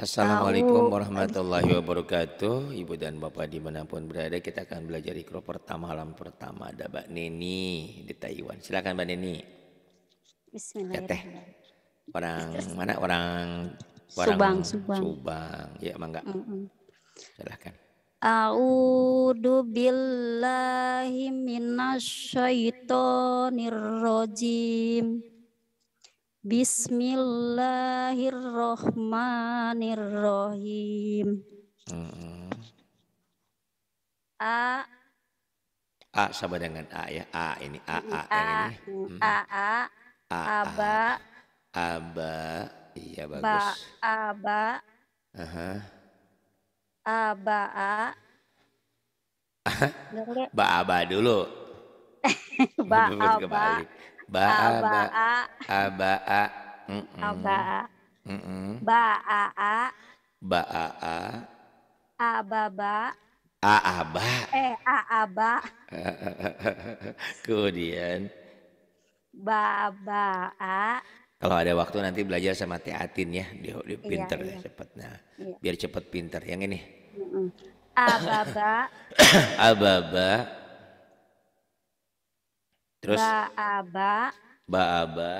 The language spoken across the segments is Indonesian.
Assalamualaikum warahmatullahi wabarakatuh Ibu dan Bapak dimanapun berada Kita akan belajar ikro pertama Alam pertama ada Mbak Neni Di Taiwan Silakan Mbak Neni Bismillahirrahmanirrahim Orang mana? Orang, orang Subang Subang, Subang. Ya mangga Silakan. Silahkan A'udhu billahi minasyaitonirrojim rojim. Bismillahirrohmanirrohim. A. A sama dengan A ya. A ini A A, A A A A A iya, A. A A A Iya bagus. Ba A A A A. ba A dulu. ba A Ba'a ba'a ba'a ba'a ba'a ba'a ababa aaba eh aaba kemudian a kalau ada waktu nanti belajar sama Teatin ya dia, iya, pinter ya, iya, nah, iya. biar cepat pinter yang ini mm -mm. ababa ababa Terus? Ba'aba. Ba'aba.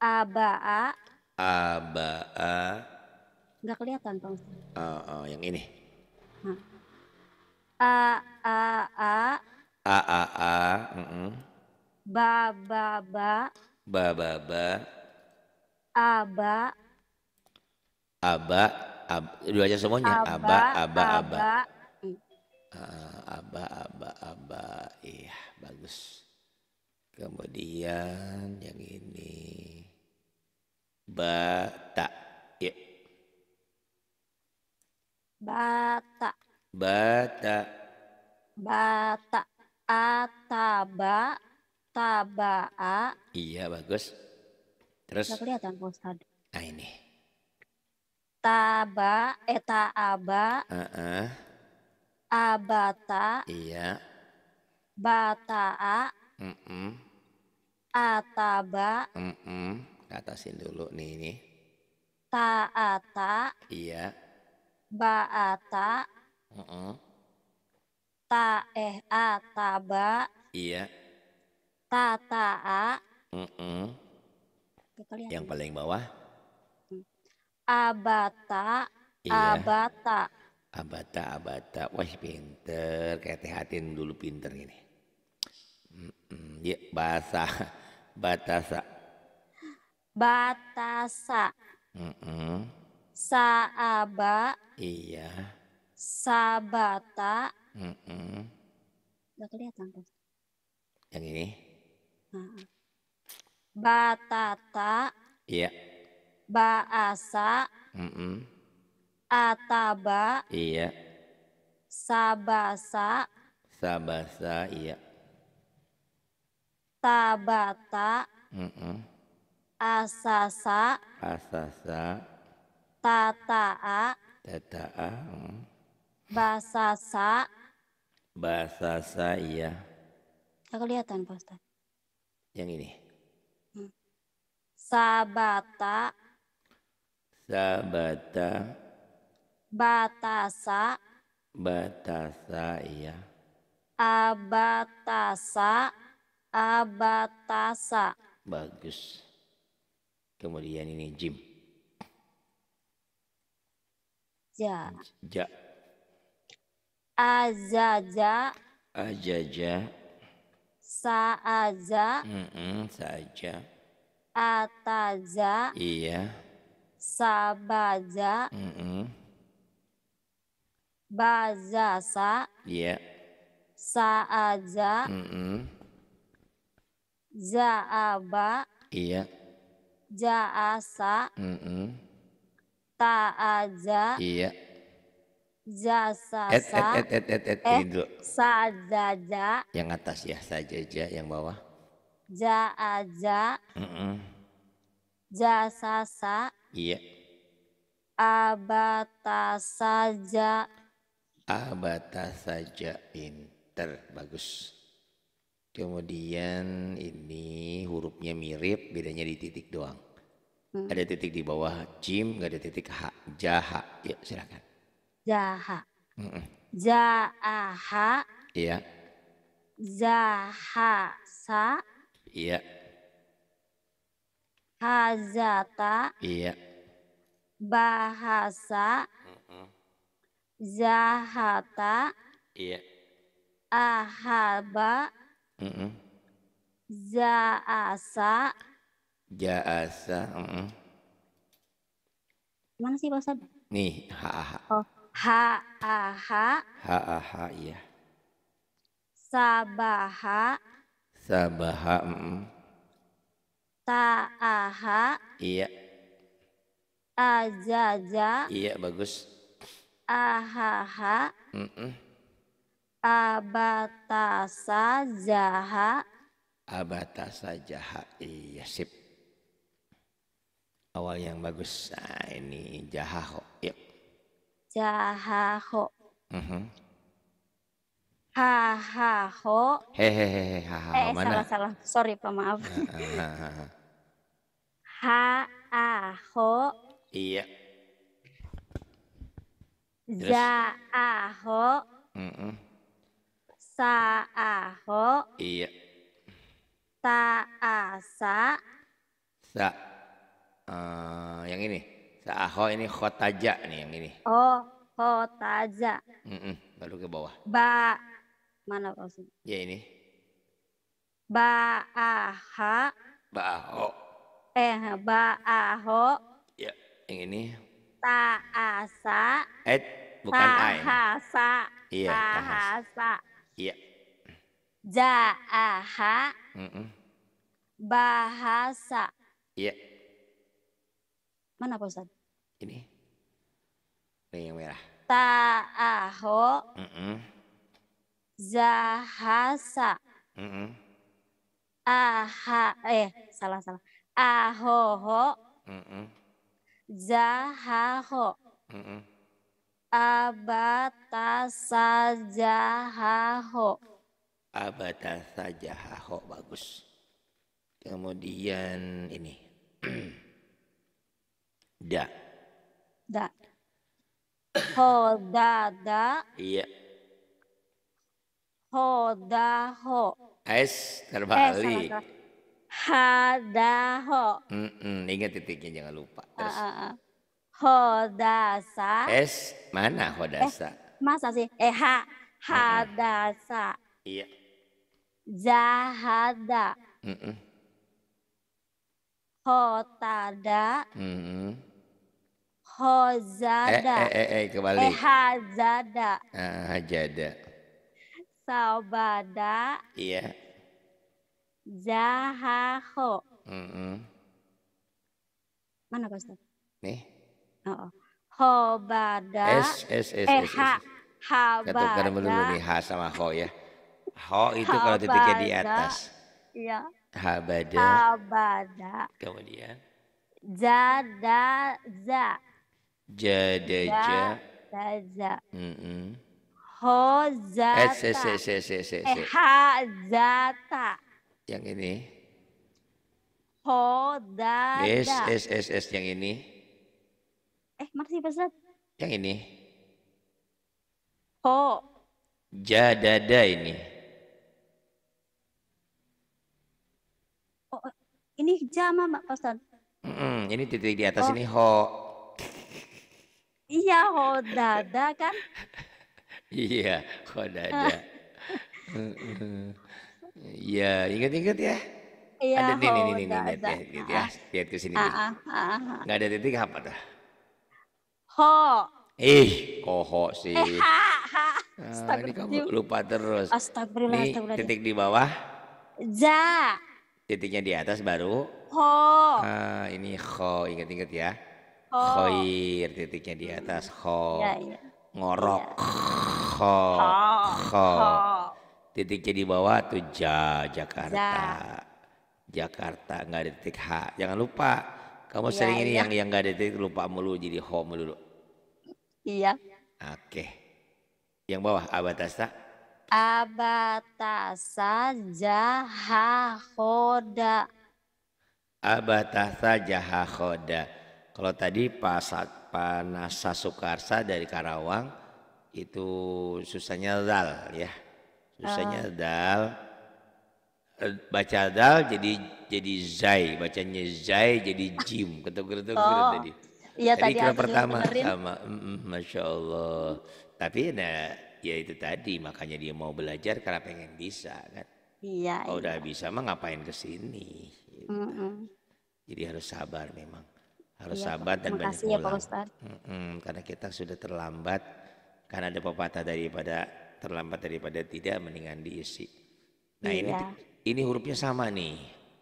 Aba'a. Aba'a. Gak kelihatan, Pak Ustaz. Oh, oh, yang ini. A, A, A. A, A, A. Ba, ba, ba. Ba, ba, ba. Aba. Aba. Ab, dua aja semuanya. Aba, aba, aba. Aba, aba, aba. Iya, bagus. Kemudian yang ini bata ya. Bata. Bata. Bata. Ataba. Tabaa. Iya bagus. Terus. Tidak kelihatan Ustaz. Nah ini. Taba. eta eh, aba Uh -uh. Abata. Iya. Bataa. Mm -mm. Ataba. Mm -mm. Atasin dulu nih ini. Taata. Iya. Baata. Mm -mm. Ta eh ataba. Iya. Tataa. Mm -mm. Ya. Yang paling bawah. Hmm. Abata. Iya. Abata. Abata, abata. Wah pinter. Kayak hatin dulu pinter ini. Mm -mm. Ya, bahasa Batasa. Batasa. Mm -mm. Saaba. Iya. Sabata. Mm -mm. Gak kelihatan tuh. Yang ini. Batata. Iya. Baasa. Mm -mm. Ataba. Iya. Sabasa. Sabasa, iya tabata mm -mm. asasa asasa tataa tataa mm. basasa basasa iya aku kelihatan Pak Ustaz. Yang ini. Hmm. Sabata. Sabata. Batasa. Batasa, iya. Abatasa abatasa. Bagus. Kemudian ini jim. Ja. Ja. Azaja. Azaja. Saaja. Mm -mm, saja. Ataja. Iya. Sabaja. Mm -mm. Bajasa. Iya. Saaja. Mm Za'aba. Iya. Ja'asa. Mm -mm. Ta'aza. Iya. Jasasa. Et, et, et, et, et, et, eh, Sajaja. Yang atas ya, sajaja. Yang bawah. Ja'aja. Mm -mm. Jasasa. Iya. Abata saja. Abata saja. Inter. Bagus. Kemudian ini hurufnya mirip, bedanya di titik doang. Hmm. Ada titik di bawah jim, nggak ada titik h. Jaha, ya silakan. Jaha. Mm -mm. Jaha. Iya. Zaha sa. Iya. Hazata. Iya. Bahasa. Mm -mm. Zahata. Iya. Ahaba. Mm -mm. Zaasa. Zaasa. Mm -mm. Mana sih bahasa Nih, ha -a -ha. Oh, ha -a -ha. Ha -a -ha, iya. Sabaha. Sabaha. Mm -mm. Ta'aha. Iya. Ajaja. Iya, bagus. Ahaha. Mm -mm. Abatasa jaha. Abatasa jaha. Iya sip. Awal yang bagus. Nah, ini jaha ho. Yuk. Jaha ho. Uh mhm. -huh. Ha ha ho. he. ha ha. Eh mana? salah salah. Sorry pak maaf. Ha ha ha. Ha a ho. Iya. Ja a ho. Mm -mm sa iya taasa asa sa uh, yang ini sa aho ini khotaja nih yang ini oh khotaja mm -mm, baru ke bawah ba mana maksud ya ini ba aha ba eh ba ya yang ini ta eh bukan ta taasa iya Iya. Ja'aha. Mm -mm. Bahasa. Iya. Mana Pak Ini. Ini yang merah. Ta'aho. Mm -mm. Zahasa. Mm -mm. Aha, eh salah salah. Ahoho. Mm -mm. Zahaho. Mm -mm abatasajahaho. Abatasajahaho bagus. Kemudian ini. da. Da. Ho da da. Iya. Ho da ho. S terbalik. da ho. Mm -mm, ingat titiknya jangan lupa. Terus. A ah, -a ah, -a. Ah. Hodasa. S mana Hodasa? Eh, masa sih? Eh ha. Hadasa. Iya. Zahada. Uh -uh. Hotada. Uh -uh. Hozada. Eh, eh, eh, eh kembali. Eh, hazada. Ah, hajada. Sabada. Iya. Zahaho. Mm -mm. Mana Pak Nih. Hobada. S S S S. H. Habada. dulu nih H sama ho ya. Ho itu kalau titiknya di atas. Iya. Habada. Habada. Kemudian. Jada za. Jada za. Jada. za. -mm. zata. S S S S S S. H zata. Yang ini. Ho S S S S yang ini mana sih Pak Yang ini. Oh. Jadada ini. Oh, ini jama Pak Ustaz. Mm -mm, ini titik di atas oh. ini ho. Iya ho dada kan? iya ho dada. Ah. Iya ingat-ingat ya. Iya, ada ho, nih, nih, nih, nih, nih, ya ya, ke sini ah, ah, nggak ada titik apa dah Ho. Ih, koho sih. Eh, ha, ha. ah, ini kamu lupa terus. Astagfirullah, ini astagfirullah. titik di bawah. Za. Titiknya di atas baru. Ho. ah, ini ho, ingat-ingat ya. Ho. Khoir, titiknya di atas. Iya, iya. Iya. Ho. Ya, ya. Ngorok. Ya. Ho. Ho. ho. ho. Titiknya di bawah tuh ja, Jakarta. Ja. Jakarta, nggak ada titik H. Jangan lupa. Kamu ya, sering ini ya. yang yang nggak ada titik lupa mulu jadi ho mulu. Iya. Oke. Yang bawah abatasa. Abatasa jahahoda. Abatasa jahahoda. Kalau tadi Pak Panasa Sukarsa dari Karawang itu susahnya dal ya. Susahnya uh. Oh. dal. Eh, baca dal jadi jadi zai, bacanya zai jadi jim. Ketuk-ketuk oh. tadi. Iya tadi pertama sama, masya Allah. Tapi nah ya itu tadi makanya dia mau belajar karena pengen bisa kan. Iya. Kalau iya. udah bisa mah ngapain kesini? Gitu. Mm -mm. Jadi harus sabar memang, harus iya, sabar dan banyak ya, Ustaz. Mm -mm, karena kita sudah terlambat. Karena ada pepatah daripada terlambat daripada tidak mendingan diisi. Nah iya. ini ini hurufnya sama nih.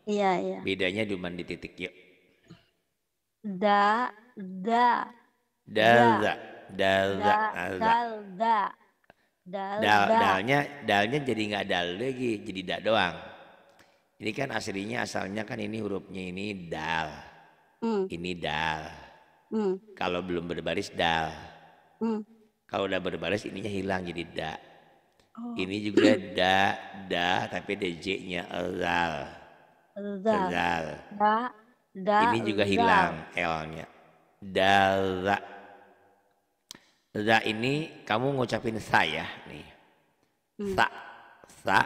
Iya iya. Bedanya cuma di titik yuk. Da da dalda dalda dalda dal dalnya dalnya jadi nggak dal lagi jadi da doang ini kan aslinya asalnya kan ini hurufnya ini dal mm. ini dal mm. kalau belum berbaris dal mm. kalau udah berbaris ininya hilang jadi da oh. ini juga da da tapi ada j nya zal dal da, da ini juga hilang l nya dala. Za ini kamu ngucapin saya nih. Hmm. Sa, sa,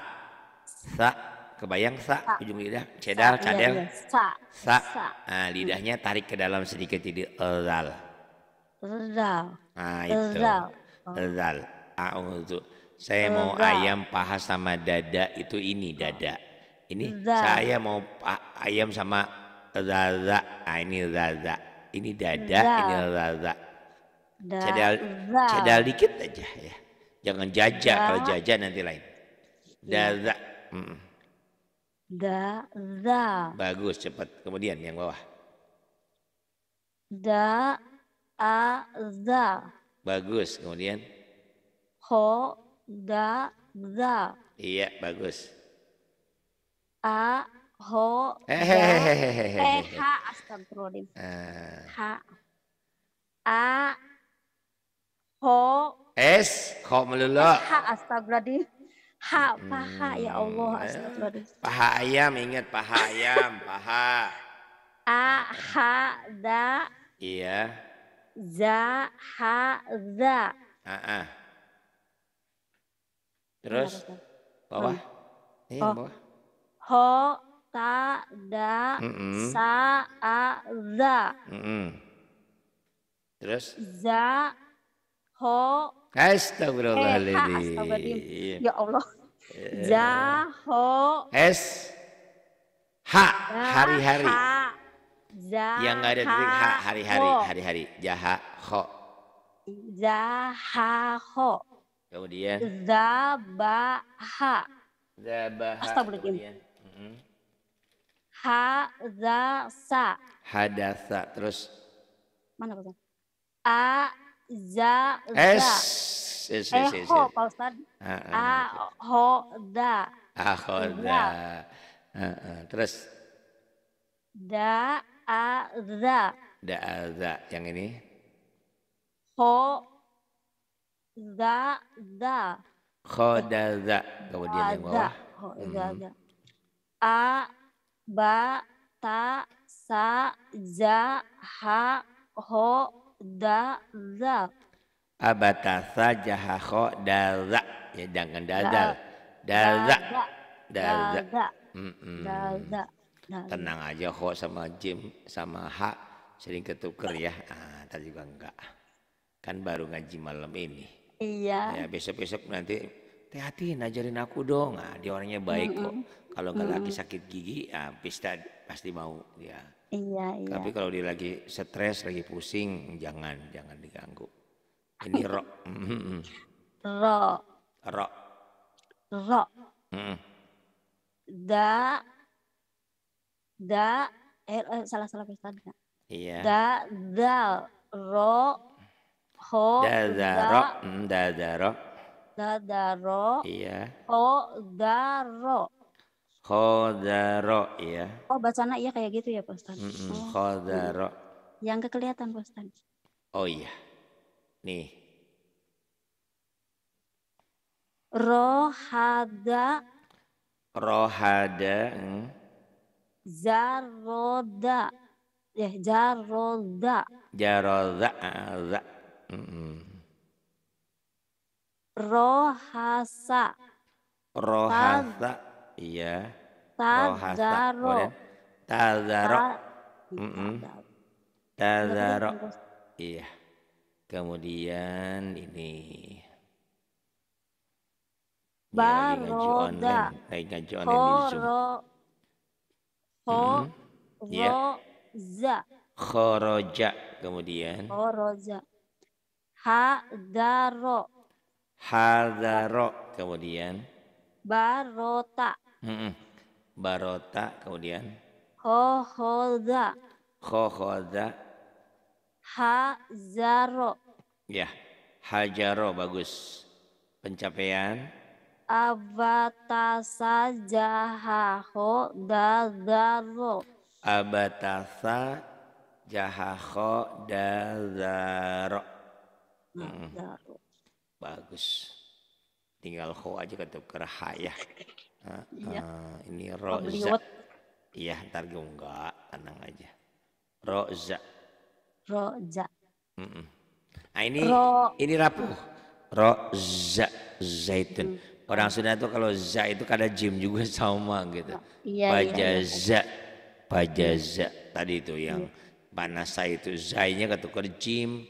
sa. Kebayang sa, ujung lidah, cedal, sa, iya, cadel. Iya. Sa. sa. Nah, lidahnya hmm. tarik ke dalam sedikit jadi zal. Zal. ah itu. Oh. Zal. A'udzu. Saya eh, mau ayam paha sama dada itu ini dada. Ini saya mau ayam sama zaza. Nah, ini zaza ini dada za. ini za Cedal, cedal dikit aja ya jangan jajak kalau jajak nanti lain iya. dada hmm. da bagus cepat kemudian yang bawah da a za bagus kemudian ho da za iya bagus a ho eh h astagfirullahaladzim ah. h a ho s ho melulu h astagfirullahaladzim h paha ya hmm, Allah eh, astagfirullahaladzim paha ayam ingat paha ayam paha a h da iya za h za ah uh terus bawah ini oh. Iya, bawah ho ta da sa a za mm terus za ho Astagfirullahaladzim. Eh, ya Allah. Yeah. Za ho es ha hari-hari. za Yang nggak ada titik ha hari-hari hari-hari jaha ho. Zaha ho. Kemudian. Zabaha. Zabaha. Astagfirullahaladzim. Mm -hmm. Hadasa. Hadasa. Terus. Mana Pak A za S. S. S. S. Eho eh, Pak Ustaz. Ah, ah, ho da. Iya. Ah, terus. Da a za. Da a za. Yang ini. Ho za za. za. Kemudian yang bawah. Hmm. za. A ba, ta, sa, za, ha, ho, da, za. Abatasa ha ho da za. Ya jangan dadal Da za. Da za. Da za. Tenang aja ho sama jim sama ha sering ketuker ya. Ah, tadi juga enggak. Kan baru ngaji malam ini. Iya. Ya besok-besok nanti hati-hati najarin aku dong. Nah, dia orangnya baik mm -hmm. kok. Kalau nggak mm -hmm. lagi sakit gigi, ya pesta pasti mau ya. Iya, iya. Tapi kalau dia lagi stres, lagi pusing, jangan jangan diganggu. Ini rok rok rok rok Da. Da. Eh, eh salah salah pesta. Iya. Da. Da. Ro. Ho. Da. Da. Ro. Mm, da. Da. Ro. Dadaro. Iya. Kodaro. Khodaro iya. oh, ya. Oh bacana iya kayak gitu ya Pak Ustaz. Mm -mm, oh. Iya. Khodaro. Yang kekelihatan Pak Ustaz. Oh iya. Nih. Rohada. Rohada. Hmm. Zaroda. Ya, eh, jaroda. Jaroda. Ah, Rohasa. Rohasa. Iya. Rohasa. tazaro. Tazaro. Iya. Kemudian ini Baroda. Lagi ngaji online Koro. koroza, hmm? iya. Koroja. Kemudian. Hadaro. Hadaro kemudian. Barota. Barota kemudian. Hohoda. Hohoda. Hazaro. Ya, hajaro bagus. Pencapaian. Abatasa jahaho dadaro. Abatasa jahaho dadaro. Hmm bagus tinggal ho aja kata keraha ya iya. ini roza iya ntar gue enggak tenang aja roza roza mm -mm. nah ini Ro... ini rapuh roza zaitun mm. Orang Sunda itu kalau za itu kada jim juga sama gitu. Oh, iya, pajaza, iya, iya. pajaza mm. tadi itu yang iya. panasa itu zainya ketukar jim,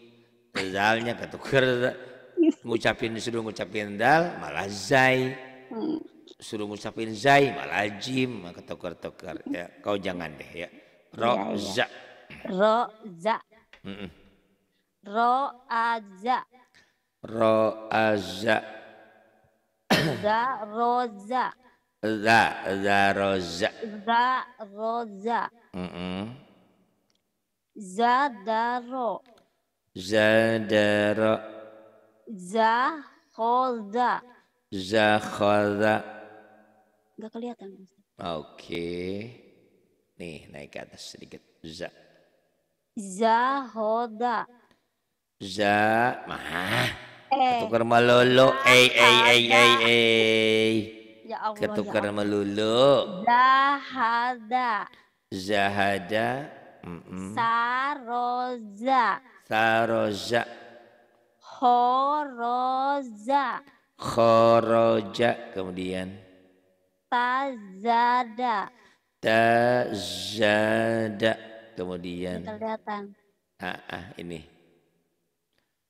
zalnya ketukar ngucapin suruh ngucapin dal malah zai hmm. suruh ngucapin zai malah jim maka tukar tukar ya kau jangan deh ya ro ya, ya. za ro za ro aza ro aza za roza za za roza za roza za daro Zahoda. Zahoda. Gak kelihatan. Oke. Okay. Nih, naik ke atas sedikit. Za. Zahoda. Za. Mah. Eh. Ketukar melulu. Eh, eh, eh, eh, eh. Ketukar ya, ya Zahada. Zahada. Mm -mm. Saroza. Saroza khoroza khoroja kemudian tazada tazada kemudian kelihatan ah, ah ini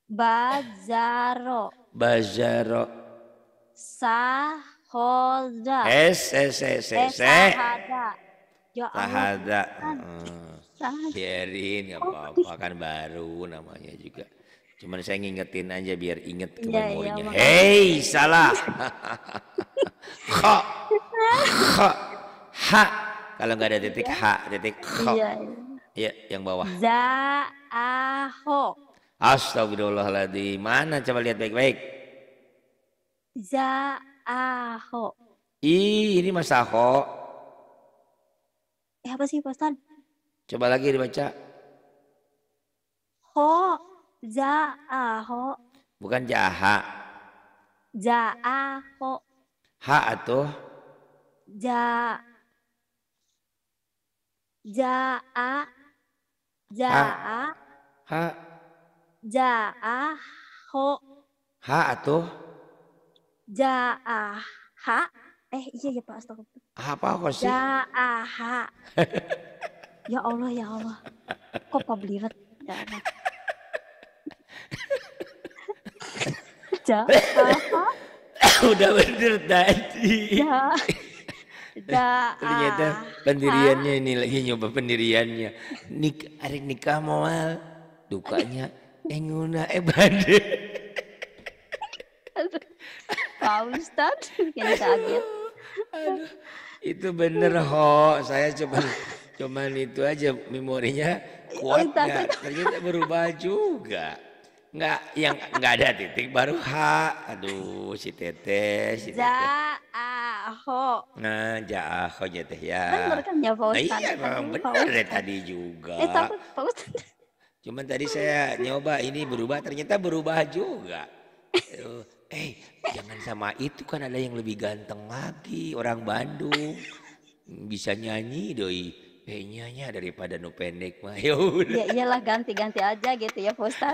bazaro bazaro sahoda S S S S. Eh, sahada ya sahada biarin hmm. nggak oh, apa-apa kan baru namanya juga Cuman saya ngingetin aja biar inget ke ya, memorinya. Ya, Hei, salah. kok kok Ha. Kalau nggak ada titik ha, titik kok Iya, ya. yang bawah. Za Astagfirullahaladzim. Mana coba lihat baik-baik. Za Ih, ini Mas Aho. Eh, apa sih, Pak Coba lagi dibaca. Ho. Za'aho. Bukan jaha. Za'aho. Ha atau? Ja. Ja'a. Ja'a. Ha. Jaaho. Ha atau? Jaaha. Eh iya ya Pak Astagfirullah. Apa kok sih? Jaaha. ya Allah ya Allah. Kok kok Ya Allah ja udah bener tadi da ternyata ah. pendiriannya ini lagi nyoba pendiriannya nik hari nikah moal dukanya enguna eh, eh bade Pak Ustad ini kaget itu bener ho saya cuman cuman itu aja memorinya kuat gak ternyata berubah juga Enggak, yang enggak ada titik baru H. Aduh, si Tete, si Tete. ho Nah, ja-a-ho ya. Benar kan ya Pak Ustaz? Nah, iya, memang benar ya, tadi juga. Eh, Pak Ustaz. Cuman tadi saya nyoba ini berubah, ternyata berubah juga. eh, jangan sama itu kan ada yang lebih ganteng lagi, orang Bandung. Bisa nyanyi doi. Kayaknya daripada nu pendek mah ya udah. Ya iyalah ganti-ganti aja gitu ya Pak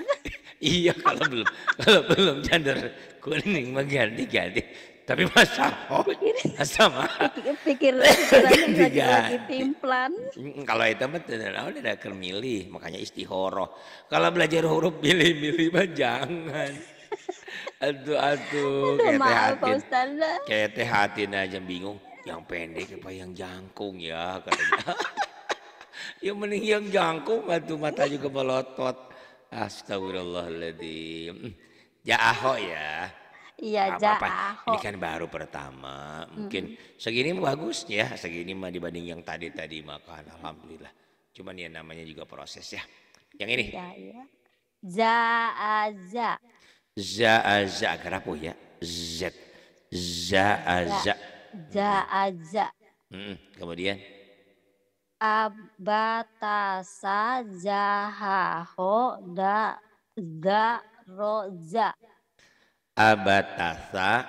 iya kalau belum kalau belum gender kuning mah ganti-ganti. Tapi masa oh, sama pikir lagi lagi timplan. Kalau itu mah oh, udah ada kermilih makanya istihoroh. Kalau belajar huruf milih-milih mah jangan. Aduh aduh kayak teh hati. Kayak teh hati aja bingung. Yang pendek apa yang jangkung ya katanya. ya mending yang jangkung batu mata juga melotot. Astagfirullahaladzim. Hmm, aho ya. Iya, Jaaho. Ini kan baru pertama. Mungkin mm-hmm. segini bagus ya. Segini mah dibanding yang tadi-tadi makan. Alhamdulillah. Cuman ya namanya juga proses ya. Yang ini. Ya, ya. Za Zaaza. Kerapu ya. Z. Zaaza. Ja'aja. Hmm, kemudian? Abatasa jahaho da roja. Abatasa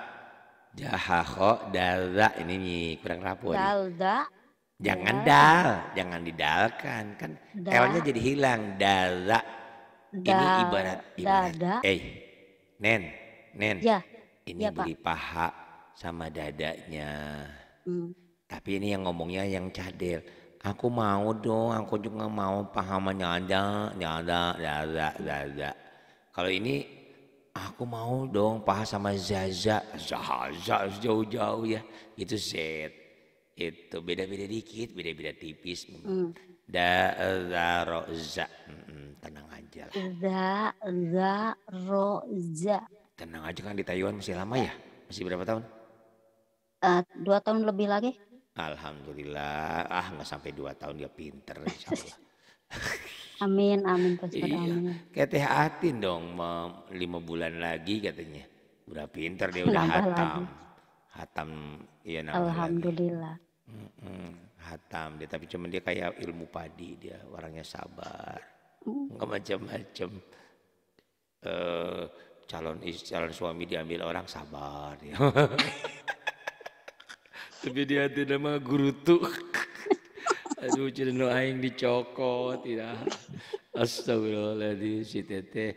jahaho dalda ini nih kurang rapuh. Dalda. Jangan dal, jangan didalkan kan. L-nya jadi hilang dalda. Ini ibarat ibarat. Eh, nen, nen. Ya. Ini ya, beli paha sama dadanya. Hmm. Tapi ini yang ngomongnya yang cadel. Aku mau dong, aku juga mau pahamannya ada, nyada, dada, dada. Kalau ini aku mau dong paha sama Zaza, Zaza jauh-jauh ya. Itu Z. Itu beda-beda dikit, beda-beda tipis. Hmm. Da, za, ro, za. Hmm, tenang aja lah. Da, za, ro, za. Tenang aja kan di Taiwan masih lama ya? Masih berapa tahun? uh, dua tahun lebih lagi. Alhamdulillah, ah nggak sampai dua tahun dia pinter. amin, amin pasti iya. amin. Kata hatin dong, lima bulan lagi katanya. Udah pinter dia, udah hatam. Lagi. Hatam, iya Alhamdulillah. Mm -mm, hatam dia, tapi cuman dia kayak ilmu padi dia, orangnya sabar. Nggak macam-macam. Uh, eh, calon calon suami diambil orang sabar ya. Tapi dia tidak mah guru tuh. Aduh, cina aing dicokot, tidak. Ya. Astagfirullahaladzim, si tete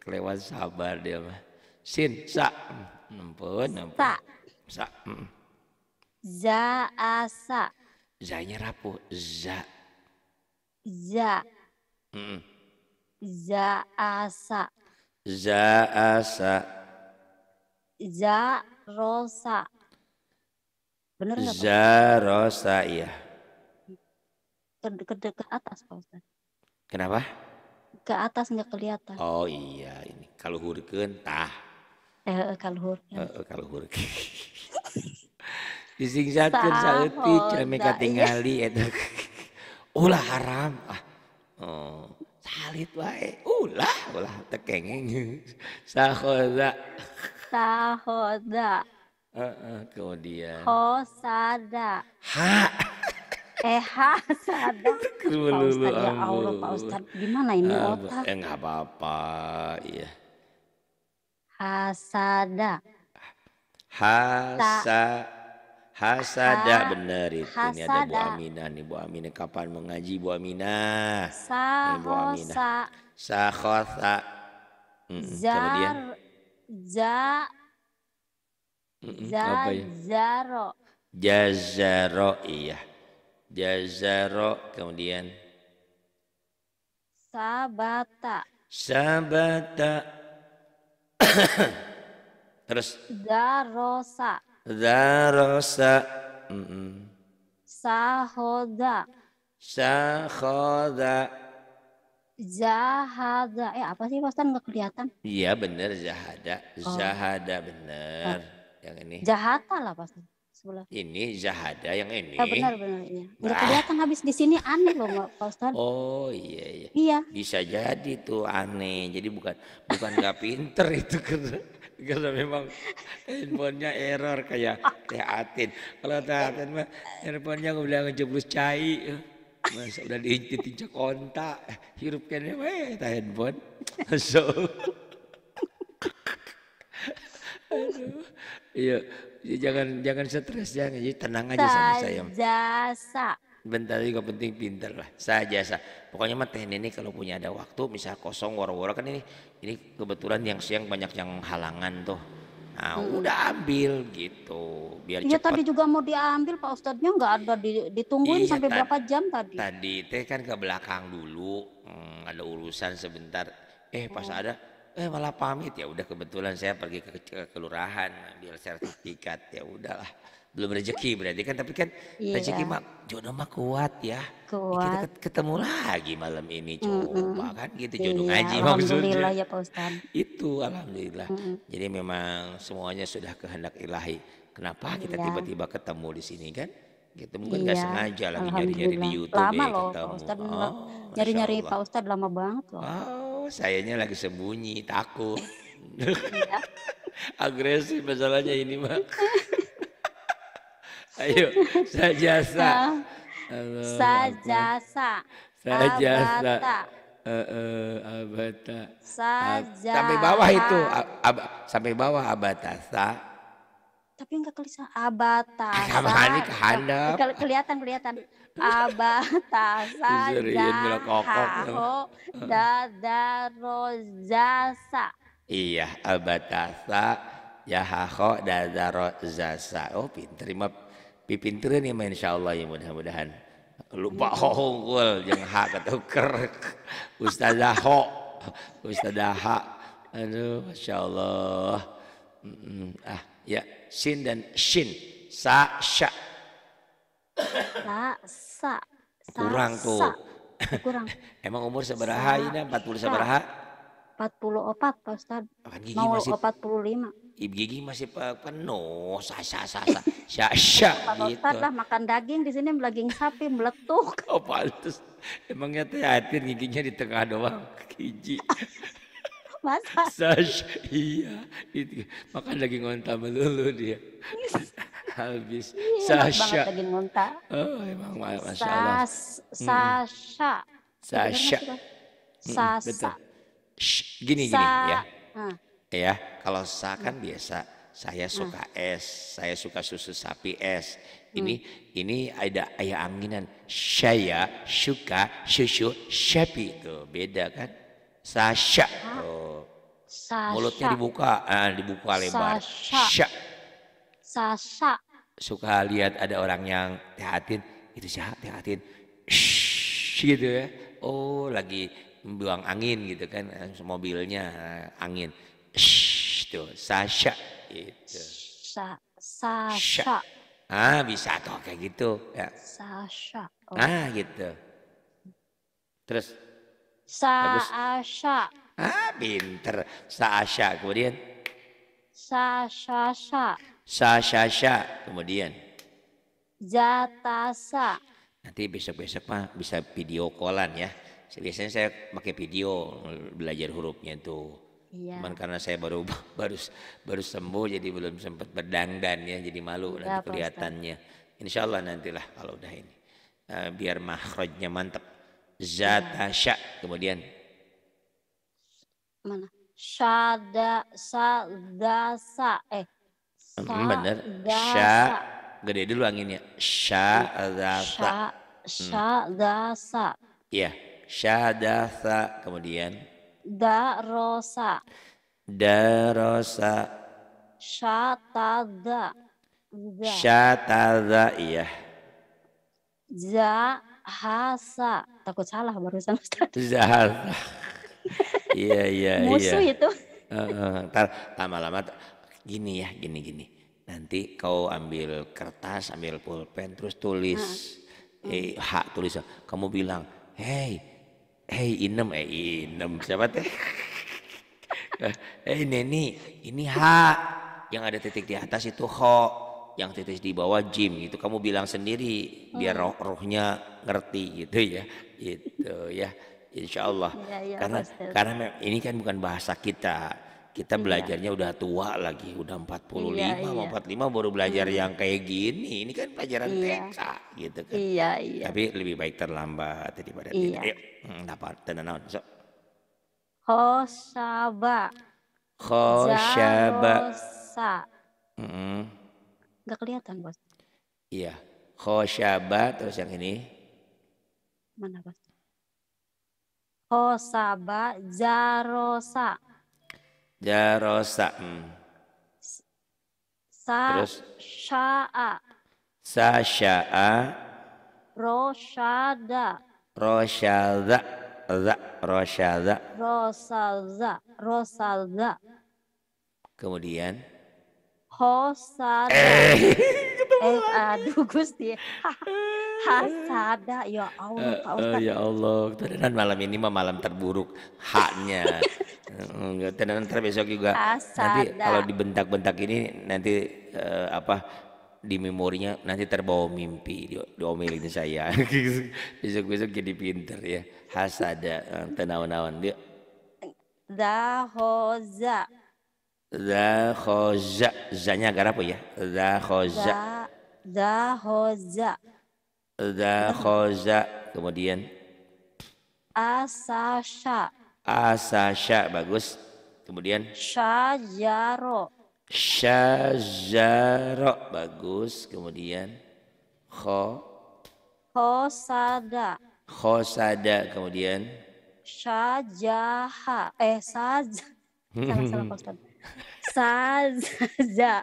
kelewat sabar dia mah. Sin, sa. Nempun, nempun. Sa. Sa. Mm. Za, asa. nya rapu Za. Za. Mm. Za, asa. Za, asa. Za, rosa. Benar nggak? Zarosaiyah. Ke, ke, ke atas Pak Ustaz. Kenapa? Ke atas nggak kelihatan. Oh iya ini kalau hurkeun tah. Eh kalau hurkeun. Eh kalau hurkeun. Eh, eh, Disingsatkeun saeutik katingali eta. Eh, ulah haram. Ah. Oh, salit wae. Ulah, ulah tekengeng. Sahoda. Sahoda. Uh, uh, kemudian. Hosada. Ha. Eh ha sada. Kerululu ya Allah Pak Ustaz. Gimana ini uh, otak? Eh nggak apa-apa. Iya. Hasada. Hasa. Hasada ha, benar itu. Hasada. Ini ada Bu Aminah nih Bu Aminah kapan mengaji Bu Aminah? Sa Bu Aminah. Sa Mm -mm. Zar. Kemudian. Za mm Jazaro. Ya? Jazaro iya. Jazaro kemudian sabata. Sabata. Terus darosa. Darosa. Mm-mm. Sahoda. Sahoda. Zahada. Eh apa sih Pak Ustaz nggak kelihatan? Iya benar Zahada. Oh. Zahada benar. Oh yang ini. Jahata lah pasti sebelah. Ini jahada yang ini. Ya, benar benar ya. Enggak kelihatan habis di sini aneh loh Pak Ustaz. Oh iya iya. Iya. Bisa jadi tuh aneh. Jadi bukan bukan nggak pinter itu karena karena memang handphonenya error kayak Teh Atin. Kalau Teh Atin mah handphonenya gue bilang ngejeblus cai. Masa udah diinjak kontak, hirupkan ya teh handphone. So Aduh. Iya, ya jangan jangan stres jangan, jadi tenang aja sama saya. Sajasa. Bentar juga penting pinter lah, sajasa. Pokoknya mah teh ini kalau punya ada waktu, misal kosong woro-woro kan ini, ini kebetulan yang siang banyak yang halangan tuh. Nah, hmm. udah ambil gitu, biar Iya tadi juga mau diambil Pak Ustadznya nggak ada ditungguin iya, sampai berapa jam tadi? Tadi teh kan ke belakang dulu, hmm, ada urusan sebentar. Eh pas oh. ada eh malah pamit ya udah kebetulan saya pergi ke, ke kelurahan ambil sertifikat ya udahlah belum rezeki berarti kan tapi kan yeah. rezeki mak jodoh mak kuat ya, ya kuat. kita ketemu lagi malam ini coba mm -hmm. kan gitu jodoh iya, ngaji maksudnya ya Pak Ustaz. itu alhamdulillah mm -hmm. jadi memang semuanya sudah kehendak ilahi kenapa kita iya. tiba-tiba ketemu di sini kan gitu mungkin nggak iya, sengaja lagi nyari-nyari di YouTube lama ya, loh ketemu. Pak oh, nyari-nyari Pak ustadz lama banget loh ah. Oh, sayanya lagi sembunyi, takut. Iya. Agresif masalahnya ini, Mak. Ayo, sajasa. Nah, Halo, sajasa. Sajasa. Abata. Eh, eh, abata. Sajasa. Sampai bawah itu, ab, ab, sampai bawah abata tapi enggak kelihatan abatasa nah, ke kelihatan kelihatan abatasa daho dadarozasa iya abatasa yahaho dadarozasa oh pinter mah pinter ya insya Allah ya mudah-mudahan lupa iya. hongkul yang ha ketuker ustazah ho ustazah ha aduh masya Allah mm -mm. ah ya Sin dan shin. Sa, sya. Sa, sa. Kurang tuh. Kurang. Emang umur seberaha ini? 40 seberaha? 44 Pak Ustaz. Kan gigi Mau masih 45. Ibu gigi masih penuh, sa sa sa sa sya sya gitu. lah makan daging di sini daging sapi meletuk. Oh pantes. Emangnya teh giginya di tengah doang. Gigi. masa Sash, iya itu makan lagi ngonta melulu dia habis iya, Sasha lagi ngonta oh emang masya Allah Sas, hmm. Sasha Sasha iya, hmm, betul. Shh, gini sa, gini ya uh. ya kalau sa kan biasa saya suka es saya suka susu sapi es hmm. ini hmm. ini ada ayah anginan saya suka susu sapi itu beda kan Sasha Sasha. Mulutnya dibuka, ah, dibuka lebar. Sasha. Sasha. Suka lihat ada orang yang tehatin, itu sehat tehatin? Shh, gitu ya. Oh, lagi buang angin gitu kan, mobilnya ah, angin. Shh, tuh, Sasha. Gitu. Sa Sasha. Ah, bisa tuh kayak gitu. Ya. Sasha. Oh. Ah, gitu. Terus. Sasha. Ah, pinter. Sasha kemudian. Sasha. Sasha. Kemudian. Jatasa. Nanti besok-besok mah bisa video callan ya. Biasanya saya pakai video belajar hurufnya itu. Iya. Cuman karena saya baru baru baru sembuh jadi belum sempat berdangdan ya jadi malu Gak iya, nanti kelihatannya. Insya Allah nantilah kalau udah ini. Uh, biar mahrojnya mantap. zatasha kemudian mana? Syada sadasa eh benar hmm, bener. Sya gede dulu anginnya. Sya dasa. Iya. Sya kemudian. Da rosa. Da rosa. Syatada. Syatada iya. Zahasa. Takut salah barusan Ustaz. Zahasa. Iya iya iya. Musuh itu. ntar lama-lama gini ya gini gini. Nanti kau ambil kertas, ambil pulpen, terus tulis. Ha. Eh, eh, hak tulis. Kamu bilang, hey, hey inem, eh inem siapa teh? eh neni, ini hak. Yang ada titik di atas itu ho yang titis di bawah Jim gitu kamu bilang sendiri biar roh rohnya ngerti gitu ya gitu ya insya Allah ya, ya, karena Pastor. karena ini kan bukan bahasa kita kita iya. belajarnya iya. udah tua lagi, udah 45, iya, iya. 45 baru belajar iya. yang kayak gini. Ini kan pelajaran iya. TK gitu kan. Iya, iya. Tapi lebih baik terlambat daripada tidak. Ayo, Dapat tenan so. Khosaba. Khosaba. -hmm. Gak kelihatan, Bos. Iya. Khosaba terus yang ini. Mana, Bos? Hosaba jarosa. Jarosa. Hmm. Sa Terus? Sya'a. Sa Roshada. Roshada. Za. Roshada. Rosalza. Rosalza. Kemudian? Hosada. Eh, eh aduh Gusti. Hasada ya Allah Uh, ya Allah, tenan malam ini mah malam terburuk haknya. Eh, enggak tenan terbesok juga. Hasada. Ah, nanti kalau dibentak-bentak ini nanti uh, apa di memorinya nanti terbawa mimpi di, milik saya. Besok-besok jadi pinter ya. Hasada tenawan-nawan dia. Zahoza. Zahoza. Zanya agar apa ya? Zahoza. Zahoza. Za khoza. Kemudian. Asasha. Asasha. Bagus. Kemudian. Syajaro. Syajaro. Bagus. Kemudian. Kho. Khosada. Khosada. Kemudian. Syajaha Eh, saj. Salah, salah,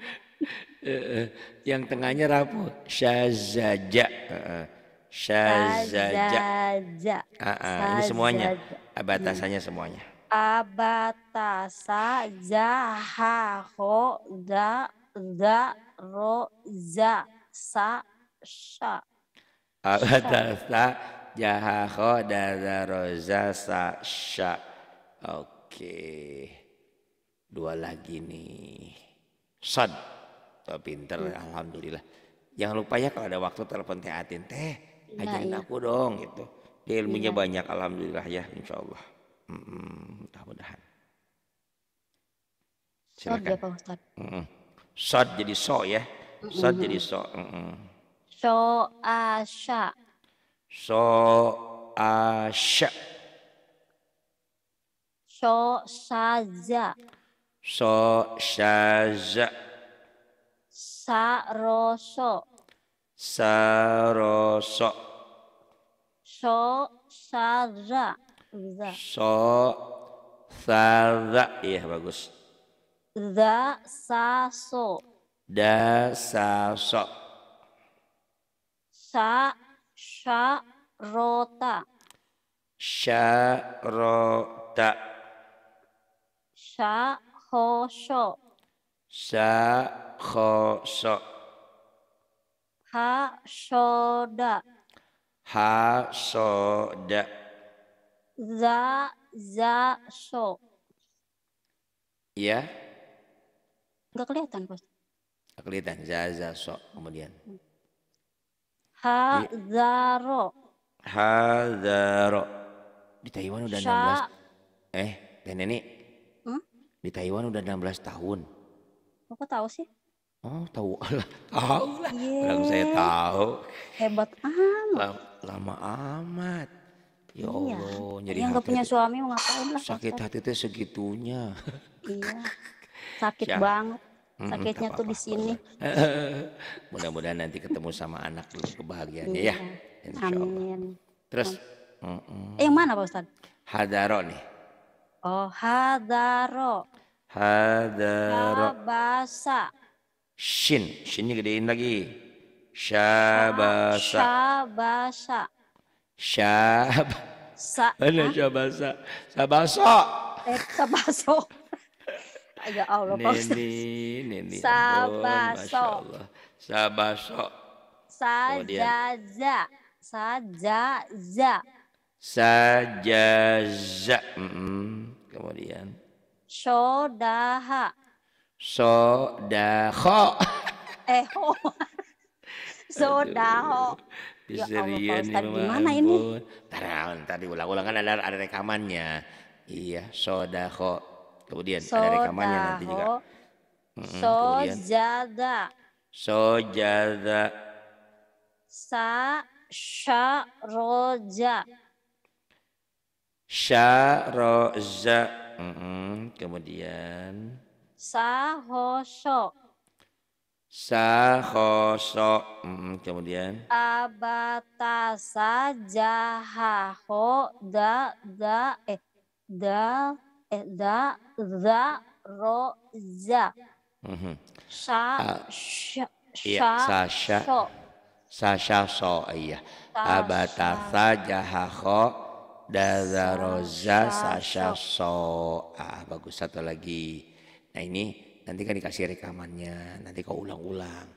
Eh, eh, yang tengahnya rapuh eh, syazaja syazaja ah, ah, ini semuanya abatasanya semuanya abatasa jaha ho da da ro za sa sha abatasa jaha ho da da ro za sa sha oke dua lagi nih sad Tuh eh, pinter, hmm. alhamdulillah. Jangan lupa ya kalau ada waktu telepon Teh Atin, Teh iya, ajarin nah, iya. aku dong gitu. Dia ilmunya iya. banyak, alhamdulillah ya, insya Allah. Hmm, mudah-mudahan. Ya, Silakan. ya Pak Ustaz. Sod jadi so ya. Sod mm -hmm. jadi so. Mm So asya. So asya. So saza. So saza. Saroso. Saroso. So sara. So sara iya bagus. Da saso. Da saso. Sa sha rota. Sha rota. Sha hosho. Sa kho so. Ha soda. Ha soda. Za za so. Ya. Enggak kelihatan, Bos. Enggak kelihatan. Za za so kemudian. Ha zaro. Ha zaro. Di Taiwan udah Sha. 16. Eh, Nenek. Hmm? Di Taiwan udah 16 tahun kok tahu sih? Oh, tahu Allah. Tahu lah. Yeah. Orang saya tahu. Hebat amat. Lama, lama amat. Ya iya. Allah, iya. jadi Yang hati. punya suami mau ngapain lah. Sakit hati teh segitunya. iya. Sakit Siap. banget. Sakitnya hmm, tuh di sini. Mudah-mudahan nanti ketemu sama anak dulu kebahagiaannya ya. iya. ya. Insya Allah. Terus Mm -mm. Eh, yang mana Pak Ustaz? Hadaro nih. Oh, Hadaro. Hadara. Habasa. Shin. Shinnya gedein lagi. Syabasa. Syabasa. Syab. Sa. Mana syabasa? Sabasa. Eh, sabaso. ya Allah, Neni, Neni, Sabaso. Sabaso. Sajaza. Sajaza. Sajaza. Mm -mm. Kemudian. Sodaha. Sodaho. Eh, ho. Oh. Sodaho. ya Allah, gimana ini? Tarawih, tadi ulang-ulang kan ada, ada rekamannya. Iya, sodaho. Kemudian so ada rekamannya nanti juga. Sojada. Sojada. Sa roja. Syaroja. Mm -hmm. Kemudian sahoso. Sahoso. Mm -hmm. Kemudian abatasa jahaho da da eh da eh da da ro za. Mm -hmm. Sa, sha, iya, sha, sasha. So. Sasha so iya. Abatasa jahaho dazaroza sasha Ah, Bagus satu lagi. Nah ini nanti kan dikasih rekamannya. Nanti kau ulang-ulang.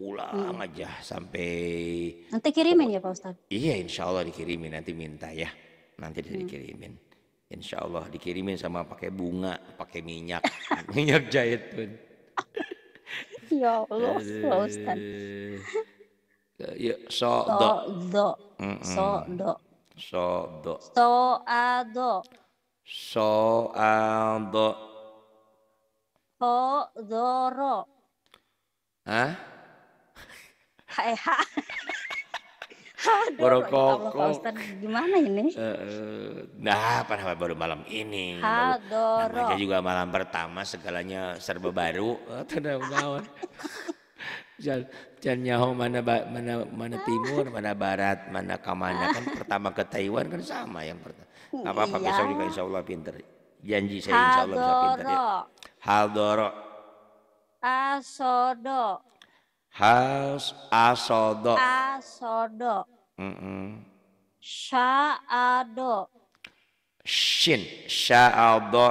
Ulang hmm. aja sampai. Nanti kirimin ya Pak Ustaz? Iya insya Allah dikirimin. Nanti minta ya. Nanti hmm. dikirimin. Insya Allah dikirimin sama pakai bunga, pakai minyak, minyak jahit pun. ya Allah, Pak Ustaz. Ya, so, do. do. Mm -mm. So, do. Sodo. Soado. Soado. Hodoro. Hah? Hai ha. Ya kok Gimana ini? Nah, pada baru malam ini. Hadoro. Namanya juga malam pertama segalanya serba baru. Oh, tidak Jangan nyaho mana mana mana timur, mana barat, mana mana kan pertama ke Taiwan kan sama yang pertama. apa-apa iya. besok juga insya Allah pinter. Janji saya insya Allah bisa pinter ya. Haldoro. Asodo. Has asodo. Asodo. Mm -mm. Sha'ado. Shin. Sha'ado.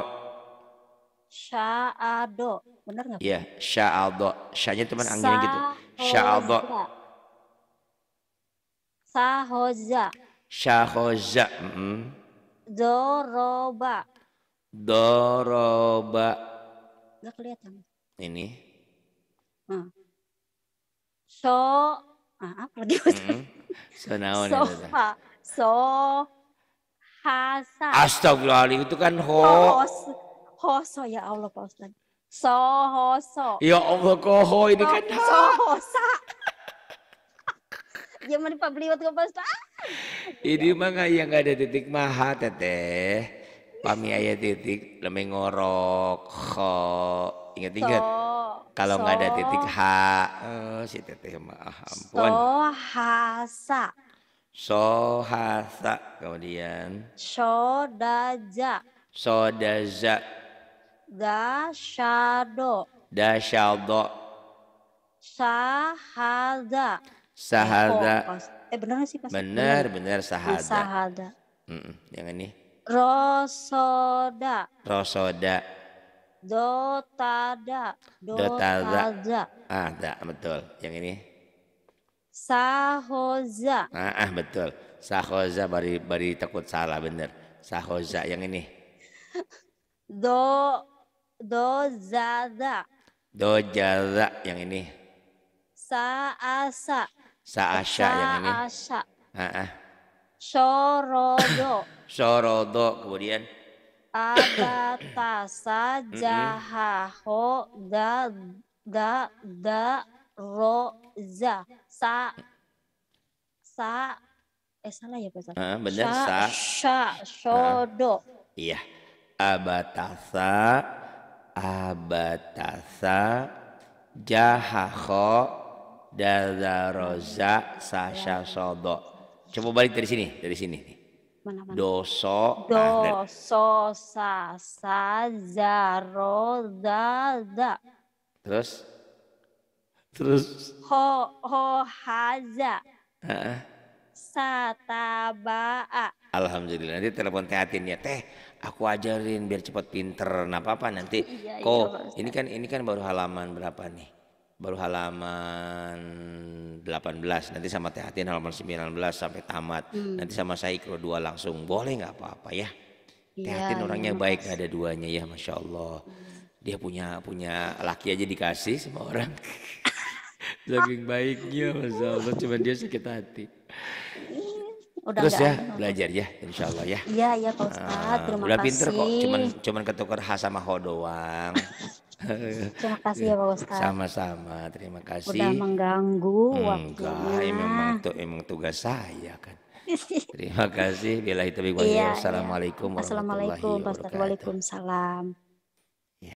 Sha'ado. Benar nggak? Iya, sya'adha. Sya'nya teman angin gitu. Sya'adha. Sahoza. Syahoza. Mm -hmm. Doroba. Doroba. Nggak kelihatan. Ini. Hmm. So, ah, apa lagi? Hmm. So, naon. So, so, hasa. Astagfirullahaladzim, itu kan ho. ho hoso, ya Allah Pak Ustaz soho Sohoso. Ya Allah koho ini kan. Sohosa. mana Pak Bliwat waktu pas. Ini ya mah yang nggak ada titik maha teteh. Pami ayat titik lebih ngorok ho. Ingat-ingat. Kalau nggak ada titik h, eh, si teteh mah ah, ampun. Sohasa. Sohasa kemudian. Sodaja. Sodaja Dasyado. Dasyado. Sahada. Sahada. Eh benar sih pas. Benar, benar sahada. Iya, sahada. Mm -mm, yang ini Rosoda. Rosoda. Dotada. Dotada. Ah, da, betul. Yang ini. Sahoza. Ah, ah betul. Sahoza bari bari takut salah bener. Sahoza yang ini. Do dozada Dojada yang ini. Saasa. Saasha yang ini. Saasha. Uh Sorodo. Sorodo kemudian. Abatasa jahaho da da da roza sa sa eh salah ya pesan Ah, benar sa. Sa, sodo. Iya. Abatasa abatasa jahakho dadaroza sasha sodo coba balik dari sini dari sini mana, mana? doso doso sasa zaro dada terus terus ho ho haza uh -uh. satabaa alhamdulillah nanti telepon teh ya teh aku ajarin biar cepat pinter nah apa apa nanti iya, iya, kok iya, ini kan ini kan baru halaman berapa nih baru halaman 18 nanti sama Teh Atin halaman 19 sampai tamat hmm. nanti sama saya ikro dua langsung boleh nggak apa-apa ya Teh iya, Hatin ya, orangnya iya, baik ada duanya ya masya Allah dia punya punya laki aja dikasih sama orang saking baiknya masya Allah cuma dia sakit hati udah terus ya ada. belajar ya insya Allah ya iya iya Pak Ustadz terima ah, udah kasih pinter kok cuman cuman ketukar H sama Ho doang terima kasih ya Pak Ustadz sama-sama terima kasih udah mengganggu waktunya enggak ya memang tuh emang tugas saya kan terima kasih bila itu iya, iya, Assalamualaikum warahmatullahi wabarakatuh Assalamualaikum Waalaikumsalam